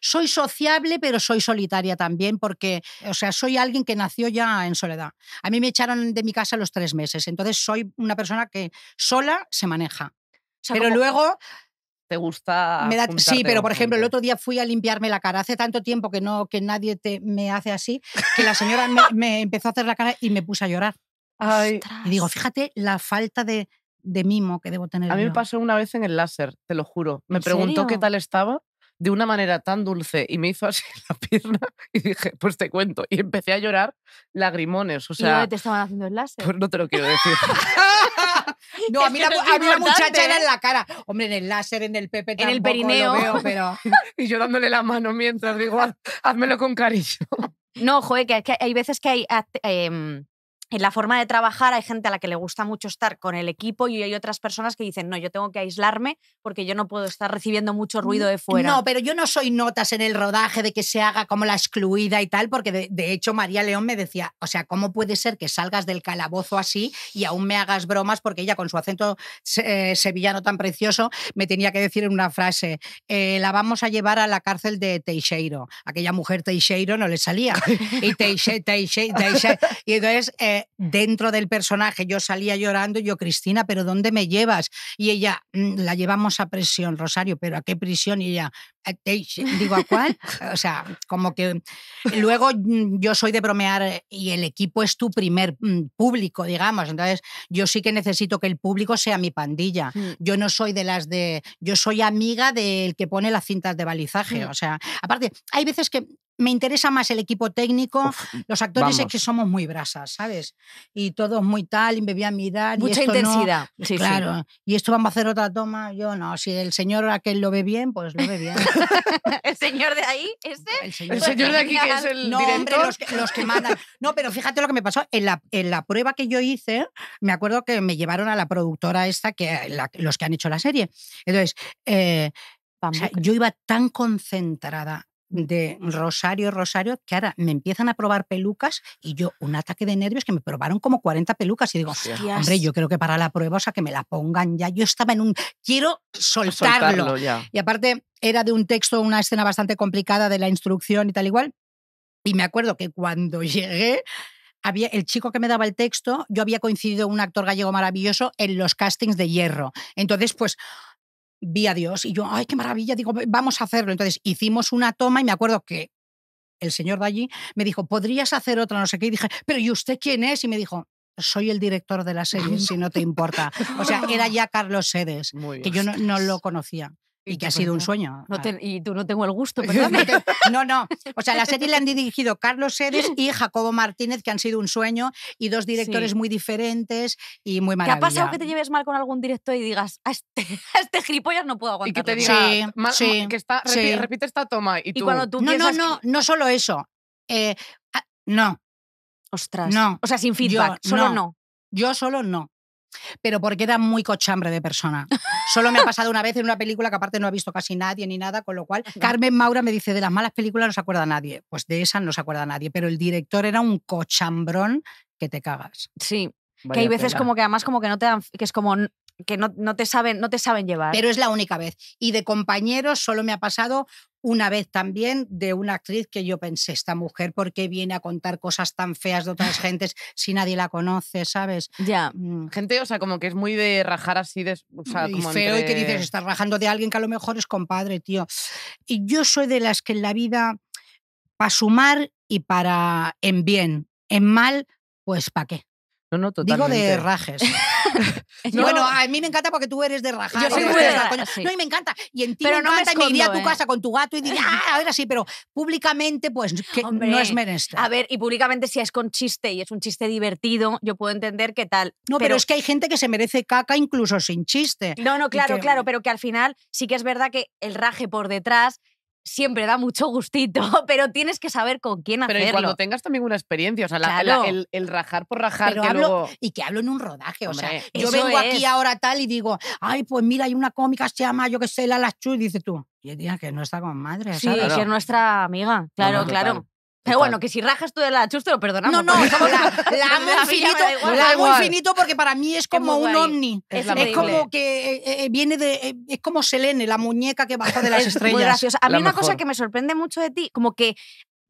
soy sociable, pero soy solitaria también, porque, o sea, soy alguien que nació ya en soledad. A mí me echaron de mi casa los tres meses, entonces soy una persona que sola se maneja. pero luego te gusta. Me da, sí, pero por ejemplo, el otro día fui a limpiarme la cara. Hace tanto tiempo que no que nadie te, me hace así, que la señora me, empezó a hacer la cara y me puse a llorar. Ay. Y digo, fíjate la falta de, de, mimo que debo tener. A mí me pasó una vez en el láser, te lo juro. Me preguntó qué tal estaba de una manera tan dulce y me hizo así la pierna y dije, pues te cuento. Y empecé a llorar lagrimones. O sea, te estaban haciendo el láser? Pues no te lo quiero decir. no, a mí, la, muchacha era en ¿eh? la cara. Hombre, en el láser, en el pepe, en el perineo. pero... y yo dándole la mano mientras digo, házmelo con cariño. No, joder, que, hay veces que hay em, en la forma de trabajar hay gente a la que le gusta mucho estar con el equipo y hay otras personas que dicen, no, yo tengo que aislarme porque yo no puedo estar recibiendo mucho mm, ruido de fuera. No, pero yo no soy notas en el rodaje de que se haga como la excluida y tal, porque de, hecho María León me decía, o sea, ¿cómo puede ser que salgas del calabozo así y aún me hagas bromas? Porque ella con su acento eh, sevillano tan precioso me tenía que decir en una frase, eh, la vamos a llevar a la cárcel de Teixeiro. Aquella mujer Teixeiro no le salía. Y Teixeiro, Teixeiro, Teixeiro. Y entonces... Eh, dentro del personaje yo salía llorando, yo, Cristina, ¿pero dónde me llevas? Y ella, mm, la llevamos a prisión, Rosario, ¿pero a qué prisión? Y ella, digo, ¿a cuál? O sea, como que luego mm, yo soy de bromear eh, y el equipo es tu primer mm, público, digamos. Entonces, yo sí que necesito que el público sea mi pandilla. Yo no soy de las de. Yo soy amiga del que pone las cintas de balizaje. O sea, aparte, hay veces que me interesa más el equipo técnico. Mm, los actores es que somos muy brasas, ¿sabes? Y todos muy tal, y mi edad. Mucha intensidad. sí, claro. Y esto vamos a hacer otra toma. Yo no. Si el señor aquel lo ve bien, pues lo ve bien. ¿El señor de ahí? ¿Ese? Pues el señor, de aquí, que es el no, Hombre, los, que, No, pero fíjate lo que me pasó. En la, prueba que yo hice, me acuerdo que me llevaron a la productora esta, que los que han hecho la serie. Entonces, eh, yo iba tan concentrada de Rosario, Rosario, que ahora me empiezan a probar pelucas y yo un ataque de nervios que me probaron como 40 pelucas y digo, hombre, yo creo que para la prueba, o sea, que me la pongan ya. Yo estaba en un, quiero soltarlo. Y aparte era de un texto, una escena bastante complicada de la instrucción y tal igual. Y me acuerdo que cuando llegué, había, el chico que me daba el texto, yo había coincidido un actor gallego maravilloso en los castings de Hierro. Entonces, pues vi a Dios y yo, ay, qué maravilla, digo, vamos a hacerlo. Entonces hicimos una toma y me acuerdo que el señor de allí me dijo, ¿podrías hacer otra? No sé qué. Y dije, ¿pero y usted quién es? Y me dijo, soy el director de la serie, si no te importa. O sea, era ya Carlos Sedes, que yo no, no, lo conocía. Y, que ha sido un sueño. y tú no tengo el gusto, pero no, no. O sea, la serie la han dirigido Carlos Sedes y Jacobo Martínez, que han sido un sueño, y dos directores muy diferentes y muy maravillosos. ¿Qué ha pasado que te lleves mal con algún director y digas, a este, este gilipollas no puedo aguantar? Y que te diga, sí, repite, esta toma. Y, tú, cuando no, no, no, no solo eso. Eh, ah, no. Ostras. No. O sea, sin feedback, solo no. Yo solo no pero porque era muy cochambre de persona. Solo me ha pasado una vez en una película que aparte no ha visto casi nadie ni nada, con lo cual Carmen Maura me dice, de las malas películas no se acuerda nadie. Pues de esas no se acuerda nadie, pero el director era un cochambrón que te cagas. Sí. que hay veces como que además como que no te dan, que es como que no, te saben, no te saben llevar. Pero es la única vez. Y de compañeros solo me ha pasado una vez también de una actriz que yo pensé, esta mujer, ¿por qué viene a contar cosas tan feas de otras gentes si nadie la conoce, sabes? Ya, mm. gente, o sea, como que es muy de rajar así, de, o sea, y feo y que dices, estás rajando de alguien que a lo mejor es compadre, tío. Y yo soy de las que en la vida, para sumar y para en bien, en mal, pues ¿para qué? No, no, totalmente. Digo de rajes. bueno, a mí me encanta porque tú eres de raja Yo ¿eh? soy muy de No, y me encanta. Y en ti pero me me iría a tu ¿eh? casa con tu gato y diría, ah, ver, sí, pero públicamente pues no es menester. A ver, y públicamente si es con chiste y es un chiste divertido, yo puedo entender qué tal. No, pero, es que hay gente que se merece caca incluso sin chiste. No, no, claro, claro, pero que al final sí que es verdad que el raje por detrás siempre da mucho gustito, pero tienes que saber con quién hacerlo. Pero cuando tengas también una experiencia, o sea, el, rajar por rajar. hablo, Y que hablo en un rodaje, o sea, yo vengo aquí ahora tal y digo, ay, pues mira, hay una cómica, se llama, yo qué sé, la Chu, y dice tú, y día que no está con madre. Sí, es nuestra amiga, claro, claro. Pero bueno, que si rajas tú de la chus, lo perdonamos. No, no, la, amo infinito, infinito porque para mí es como un ovni. Es, como que eh, eh, viene de. Eh, es como Selene, la muñeca que baja de las estrellas. Muy A mí una cosa que me sorprende mucho de ti, como que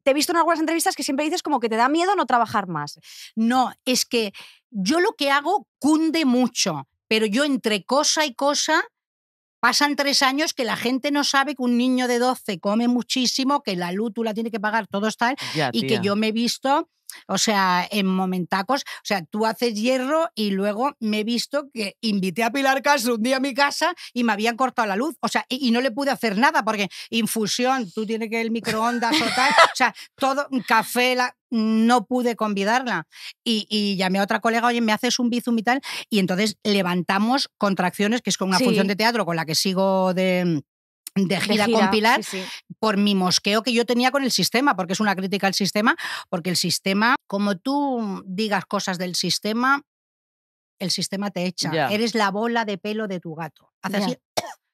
te he visto en algunas entrevistas que siempre dices como que te da miedo no trabajar más. No, es que yo lo que hago cunde mucho, pero yo entre cosa y cosa Pasan tres años que la gente no sabe que un niño de 12 come muchísimo, que la luz tiene la que pagar, todo está, y que yo me he visto o sea, en momentacos, o sea, tú haces hierro y luego me he visto que invité a Pilar Castro un día a mi casa y me habían cortado la luz, o sea, y, no le pude hacer nada porque infusión, tú tienes que el microondas o tal, o sea, todo, café, la, no pude convidarla. Y, llamé a otra colega, oye, me haces un bizum y tal. Y entonces levantamos contracciones, que es con una función de teatro con la que sigo de, de gira, con Pilar por mi mosqueo que yo tenía con el sistema, porque es una crítica al sistema, porque el sistema, como tú digas cosas del sistema, el sistema te echa. Eres la bola de pelo de tu gato. Haces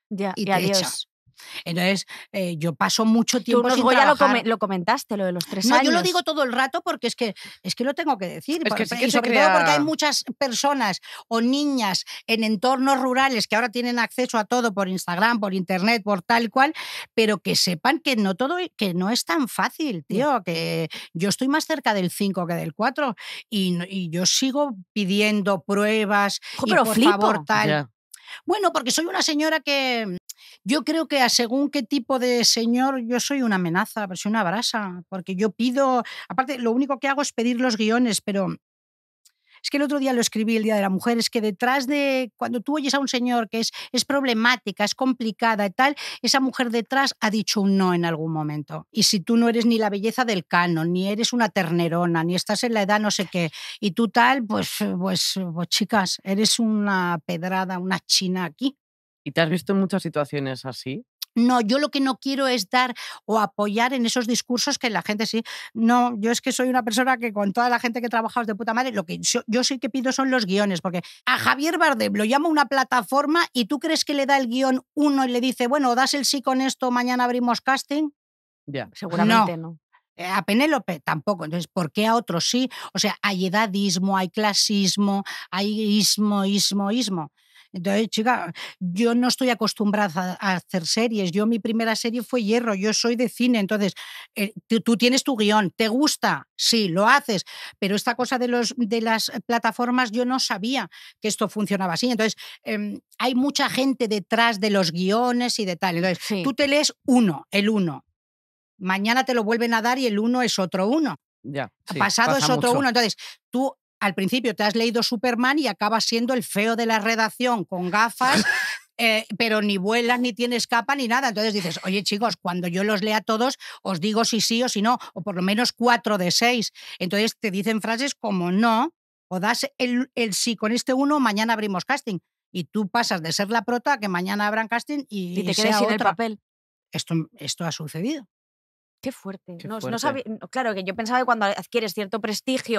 y, te entonces, eh, yo paso mucho tiempo sin ya lo, comentaste, lo de los tres años. No, yo lo digo todo el rato porque es que, es que lo tengo que decir. Es sobre todo porque hay muchas personas o niñas en entornos rurales que ahora tienen acceso a todo por Instagram, por Internet, por tal cual, pero que sepan que no, todo, e, que no es tan fácil, tío, que yo estoy más cerca del 5 que del 4 y, yo sigo pidiendo pruebas. y por tal. Bueno, porque soy una señora que, yo creo que a según qué tipo de señor, yo soy una amenaza, soy una brasa, porque yo pido, aparte, lo único que hago es pedir los guiones, pero es que el otro día lo escribí el Día de la Mujer, es que detrás de, cuando tú oyes a un señor que es, es problemática, es complicada y tal, esa mujer detrás ha dicho un no en algún momento. Y si tú no eres ni la belleza del cano, ni eres una ternerona, ni estás en la edad no sé qué, y tú tal, pues, pues, pues chicas, eres una pedrada, una china aquí. ¿Y te has visto en muchas situaciones así? No, yo lo que no quiero es dar o apoyar en esos discursos que la gente sí. No, yo es que soy una persona que con toda la gente que trabajamos de puta madre, lo que yo, sí que pido son los guiones, porque a Javier Bardem lo llama una plataforma y tú crees que le da el guión uno y le dice, bueno, das el sí con esto, mañana abrimos casting. Ya, seguramente no. no eh, a Penélope tampoco. Entonces, ¿por qué a otros sí? O sea, hay edadismo, hay clasismo, hay ismo, ismo, ismo. Entonces, chica, yo no estoy acostumbrada a hacer series. Yo mi primera serie fue Hierro, yo soy de cine, entonces eh, tú tienes tu guión, ¿te gusta? Sí, lo haces, pero esta cosa de, los, de las eh, plataformas yo no sabía que esto funcionaba así. Entonces, em, hay mucha gente detrás de los guiones y de tal. Entonces, tú te lees uno, el uno. Mañana te lo vuelven a dar y el uno es otro uno. Ya, pasado es otro uno. Entonces, tú al principio te has leído Superman y acabas siendo el feo de la redacción con gafas. Eh, pero ni vuelas, ni tienes capa, ni nada. Entonces dices, oye chicos, cuando yo los lea todos, os digo sí, sí o si no, o por lo menos cuatro de seis. Entonces te dicen frases como no, o das el, sí con este uno, mañana abrimos casting. Y tú pasas de ser la prota a que mañana abran casting y, y te quedas sin papel. Esto, esto ha sucedido. Qué fuerte. claro, que yo pensaba que cuando adquieres cierto prestigio